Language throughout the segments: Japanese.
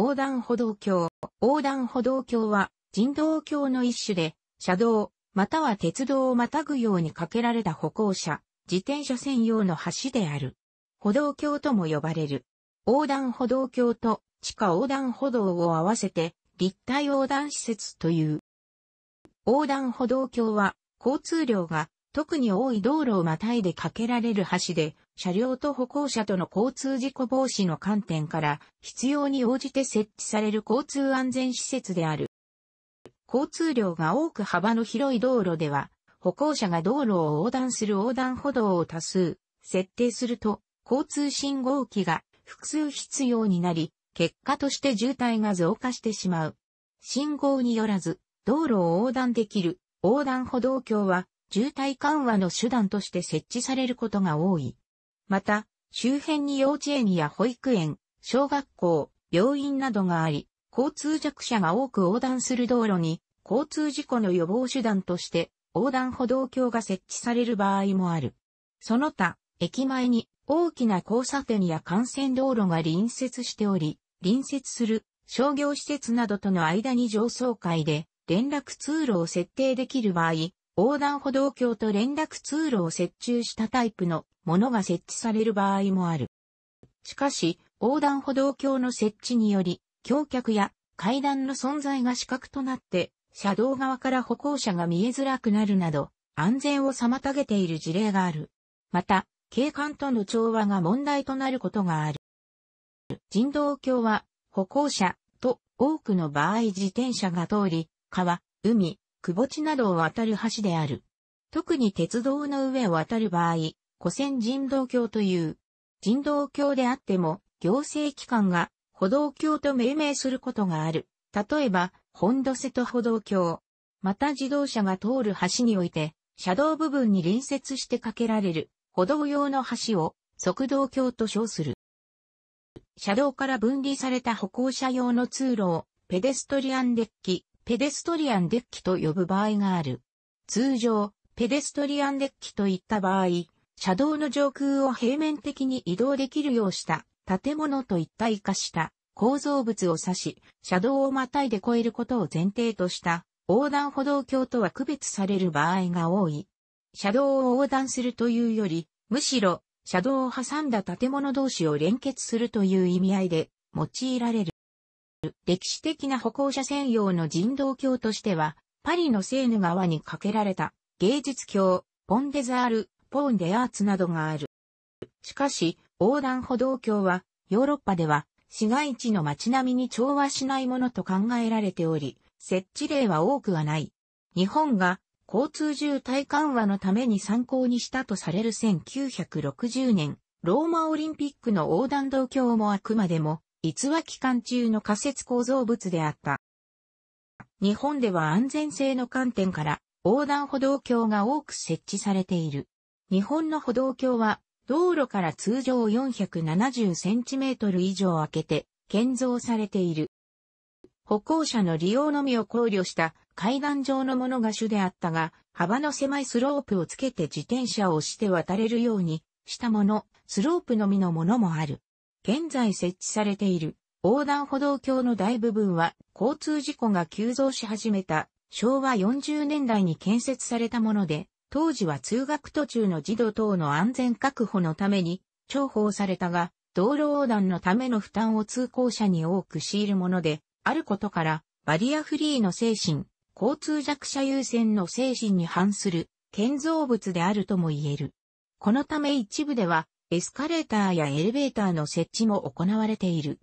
横断歩道橋。横断歩道橋は人道橋の一種で、車道、または鉄道をまたぐように架けられた歩行者、自転車専用の橋である。歩道橋とも呼ばれる。横断歩道橋と地下横断歩道を合わせて立体横断施設という。横断歩道橋は交通量が特に多い道路をまたいで架けられる橋で、車両と歩行者との交通事故防止の観点から必要に応じて設置される交通安全施設である。交通量が多く幅の広い道路では、歩行者が道路を横断する横断歩道を多数設定すると、交通信号機が複数必要になり、結果として渋滞が増加してしまう。信号によらず、道路を横断できる横断歩道橋は、渋滞緩和の手段として設置されることが多い。また、周辺に幼稚園や保育園、小学校、病院などがあり、交通弱者が多く横断する道路に、交通事故の予防手段として、横断歩道橋が設置される場合もある。その他、駅前に大きな交差点や幹線道路が隣接しており、隣接する商業施設などとの間に上層階で連絡通路を設定できる場合、横断歩道橋と連絡通路を設置したタイプのものが設置される場合もある。しかし、横断歩道橋の設置により、橋脚や階段の存在が死角となって、車道側から歩行者が見えづらくなるなど、安全を妨げている事例がある。また、景観との調和が問題となることがある。人道橋は、歩行者と多くの場合自転車が通り、川、海、窪地などを渡る橋である。特に鉄道の上を渡る場合、古線人道橋という、人道橋であっても、行政機関が歩道橋と命名することがある。例えば、本土瀬戸歩道橋。また自動車が通る橋において、車道部分に隣接して架けられる歩道用の橋を側道橋と称する。車道から分離された歩行者用の通路をペデストリアンデッキ、ペデストリアンデッキと呼ぶ場合がある。通常、ペデストリアンデッキといった場合、車道の上空を平面的に移動できるようした建物と一体化した構造物を指し、車道をまたいで越えることを前提とした横断歩道橋とは区別される場合が多い。車道を横断するというより、むしろ車道を挟んだ建物同士を連結するという意味合いで用いられる。歴史的な歩行者専用の人道橋としては、パリのセーヌ川に架けられた芸術橋、ポンデザール、ポーンデアーツなどがある。しかし、横断歩道橋は、ヨーロッパでは、市街地の街並みに調和しないものと考えられており、設置例は多くはない。日本が交通渋滞緩和のために参考にしたとされる1960年、ローマオリンピックの横断道橋もあくまでも逸話期間中の仮設構造物であった。日本では安全性の観点から横断歩道橋が多く設置されている。日本の歩道橋は道路から通常 470cm 以上開けて建造されている。歩行者の利用のみを考慮した階段状のものが主であったが、幅の狭いスロープをつけて自転車を押して渡れるようにしたもの、スロープのみのものもある。現在設置されている横断歩道橋の大部分は交通事故が急増し始めた昭和40年代に建設されたもので、当時は通学途中の児童等の安全確保のために重宝されたが、道路横断のための負担を通行者に多く強いるもので、あることからバリアフリーの精神、交通弱者優先の精神に反する建造物であるとも言える。このため一部ではエスカレーターやエレベーターの設置も行われている。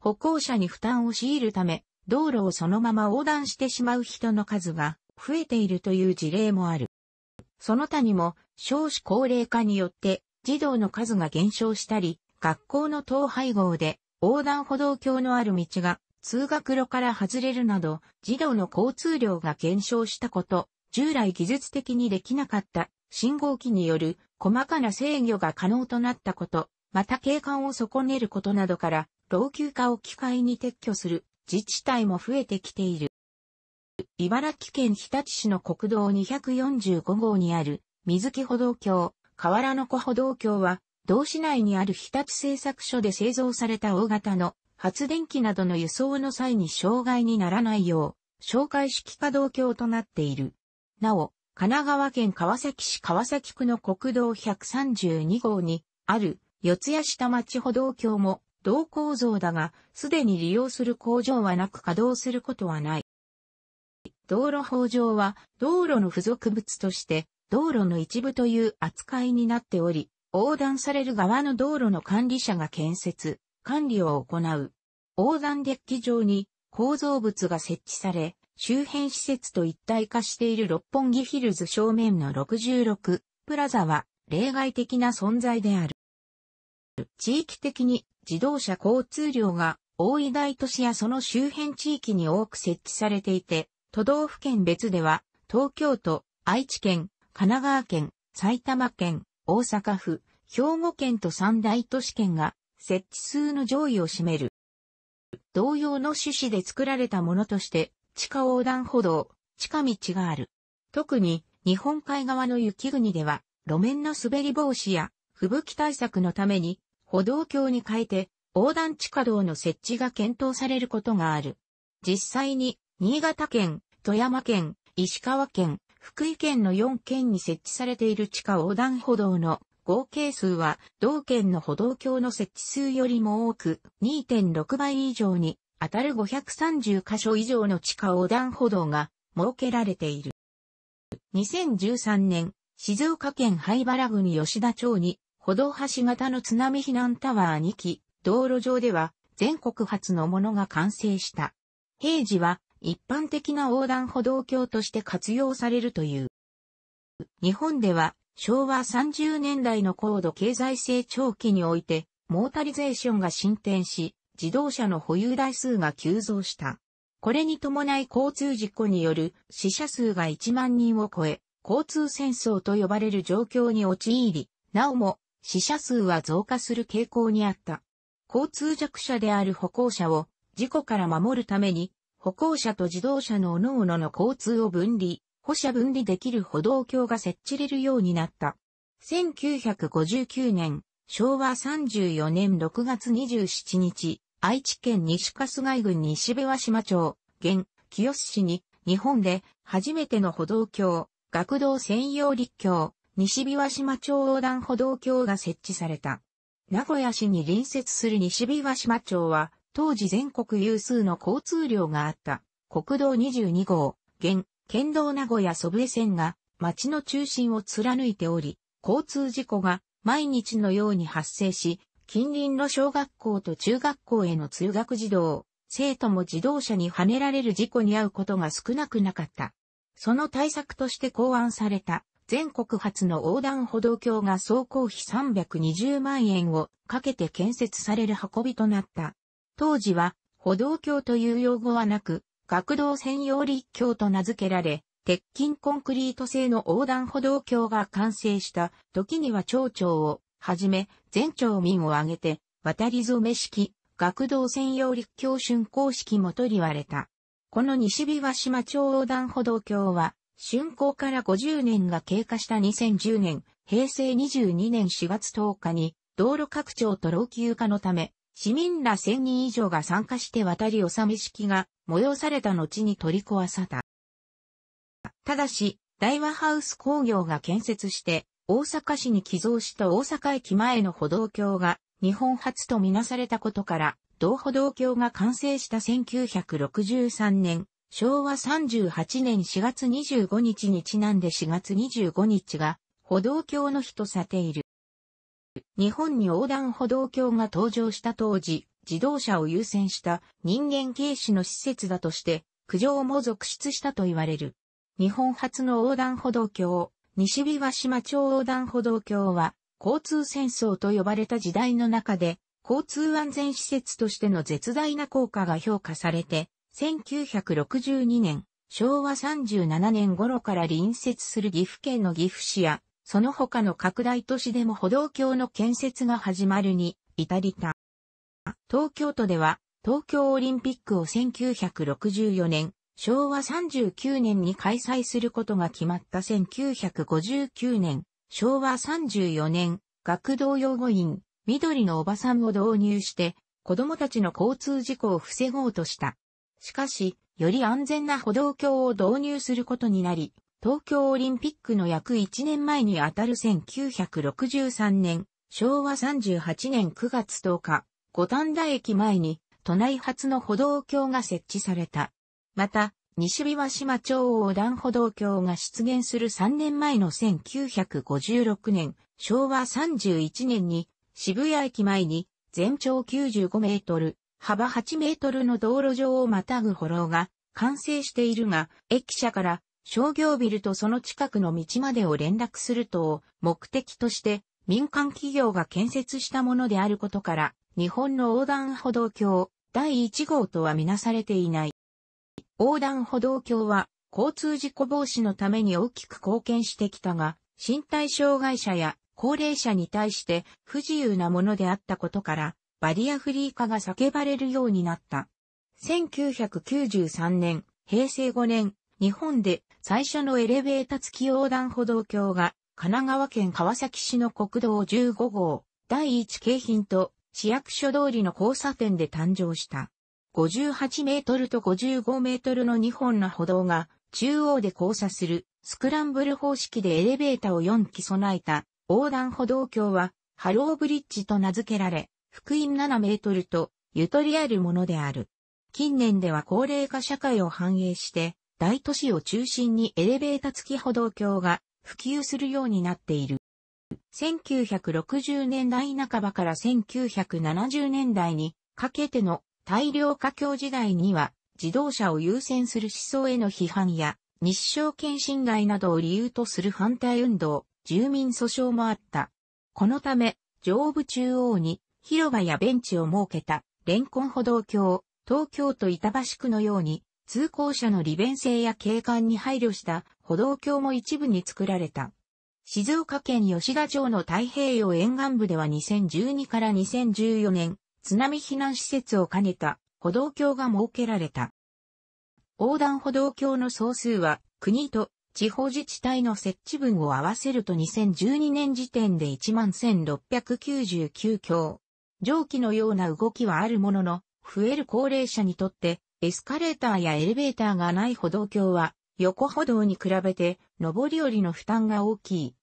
歩行者に負担を強いるため、道路をそのまま横断してしまう人の数が増えているという事例もある。その他にも、少子高齢化によって児童の数が減少したり、学校の統廃合で横断歩道橋のある道が通学路から外れるなど、児童の交通量が減少したこと、従来技術的にできなかった信号機による細かな制御が可能となったこと、また景観を損ねることなどから、老朽化を機会に撤去する自治体も増えてきている。茨城県日立市の国道245号にある水木歩道橋、河原の湖歩道橋は、同市内にある日立製作所で製造された大型の発電機などの輸送の際に障害にならないよう、紹介式稼働橋となっている。なお、神奈川県川崎市川崎区の国道132号にある四谷下町歩道橋も同構造だが、すでに利用する工場はなく稼働することはない。道路法上は道路の付属物として道路の一部という扱いになっており、横断される側の道路の管理者が建設、管理を行う。横断デッキ上に構造物が設置され、周辺施設と一体化している六本木ヒルズ正面の66プラザは例外的な存在である。地域的に自動車交通量が多い大都市やその周辺地域に多く設置されていて、都道府県別では東京都、愛知県、神奈川県、埼玉県、大阪府、兵庫県と三大都市圏が設置数の上位を占める。同様の趣旨で作られたものとして地下横断歩道、地下道がある。特に日本海側の雪国では路面の滑り防止や吹雪対策のために歩道橋に変えて横断地下道の設置が検討されることがある。実際に新潟県、富山県、石川県、福井県の4県に設置されている地下横断歩道の合計数は同県の歩道橋の設置数よりも多く2.6倍以上にあたる530箇所以上の地下横断歩道が設けられている。2013年、静岡県灰原郡吉田町に歩道橋型の津波避難タワー2基、道路上では全国初のものが完成した。平時は一般的な横断歩道橋として活用されるという。日本では昭和30年代の高度経済成長期においてモータリゼーションが進展し、自動車の保有台数が急増した。これに伴い交通事故による死者数が1万人を超え、交通戦争と呼ばれる状況に陥り、なおも死者数は増加する傾向にあった。交通弱者である歩行者を事故から守るために、歩行者と自動車の各々の交通を分離、歩車分離できる歩道橋が設置れるようになった。1959年、昭和34年6月27日、愛知県西春日郡西部和島町、現、清須市に、日本で初めての歩道橋、学童専用立橋、西美和島町横断歩道橋が設置された。名古屋市に隣接する西美和島町は、当時全国有数の交通量があった、国道22号、現、県道名古屋祖父江線が、町の中心を貫いており、交通事故が毎日のように発生し、近隣の小学校と中学校への通学児童、生徒も自動車にはねられる事故に遭うことが少なくなかった。その対策として考案された全国初の横断歩道橋が総工費320万円をかけて建設される運びとなった。当時は歩道橋という用語はなく、学童専用立橋と名付けられ、鉄筋コンクリート製の横断歩道橋が完成した時には町長をはじめ、全町民を挙げて、渡り染め式、学童専用立教春公式も取り割れた。この西日和島町横断歩道橋は、春光から50年が経過した2010年、平成22年4月10日に、道路拡張と老朽化のため、市民ら1000人以上が参加して渡り納め式が催された後に取り壊された。ただし、大和ハウス工業が建設して、大阪市に寄贈した大阪駅前の歩道橋が日本初とみなされたことから、同歩道橋が完成した1963年、昭和38年4月25日にちなんで4月25日が歩道橋の日とさている。日本に横断歩道橋が登場した当時、自動車を優先した人間軽視の施設だとして、苦情も続出したと言われる。日本初の横断歩道橋、西日琶島町横断歩道橋は、交通戦争と呼ばれた時代の中で、交通安全施設としての絶大な効果が評価されて、1962年、昭和37年頃から隣接する岐阜県の岐阜市や、その他の拡大都市でも歩道橋の建設が始まるに至りた。東京都では、東京オリンピックを1964年、昭和39年に開催することが決まった1959年、昭和34年、学童養護院、緑のおばさんを導入して、子供たちの交通事故を防ごうとした。しかし、より安全な歩道橋を導入することになり、東京オリンピックの約1年前にあたる1963年、昭和38年9月10日、五反田駅前に都内初の歩道橋が設置された。また、西琵琶島町横断歩道橋が出現する3年前の1956年、昭和31年に渋谷駅前に全長95メートル、幅8メートルの道路上をまたぐ歩道が完成しているが、駅舎から商業ビルとその近くの道までを連絡すると、目的として民間企業が建設したものであることから、日本の横断歩道橋第1号とはみなされていない。横断歩道橋は交通事故防止のために大きく貢献してきたが、身体障害者や高齢者に対して不自由なものであったことから、バリアフリー化が叫ばれるようになった。1993年、平成5年、日本で最初のエレベータ付き横断歩道橋が神奈川県川崎市の国道15号第1京浜と市役所通りの交差点で誕生した。58メートルと55メートルの2本の歩道が中央で交差するスクランブル方式でエレベータを4基備えた横断歩道橋はハローブリッジと名付けられ、福音7メートルとゆとりあるものである。近年では高齢化社会を反映して大都市を中心にエレベータ付き歩道橋が普及するようになっている。1960年代半ばから1970年代にかけての大量華僑時代には自動車を優先する思想への批判や日照権侵害などを理由とする反対運動、住民訴訟もあった。このため、上部中央に広場やベンチを設けた、レンコン歩道橋、東京都板橋区のように、通行者の利便性や景観に配慮した歩道橋も一部に作られた。静岡県吉田町の太平洋沿岸部では2012から2014年、津波避難施設を兼ねた歩道橋が設けられた。横断歩道橋の総数は国と地方自治体の設置分を合わせると2012年時点で11,699橋。上記のような動きはあるものの、増える高齢者にとってエスカレーターやエレベーターがない歩道橋は横歩道に比べて上り下りの負担が大きい。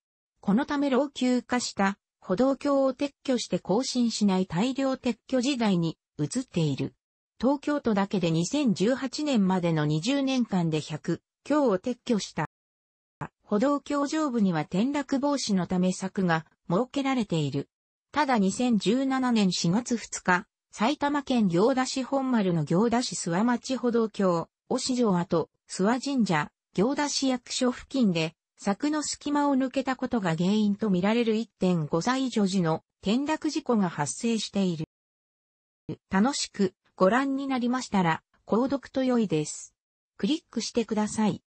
このため老朽化した歩道橋を撤去して更新しない大量撤去時代に移っている。東京都だけで2018年までの20年間で100、強を撤去した。歩道橋上部には転落防止のため柵が設けられている。ただ2017年4月2日、埼玉県行田市本丸の行田市諏訪町歩道橋、押城跡、諏訪神社、行田市役所付近で柵の隙間を抜けたことが原因とみられる1.5歳女児の転落事故が発生している。楽しくご覧になりましたら、購読と良いです。クリックしてください。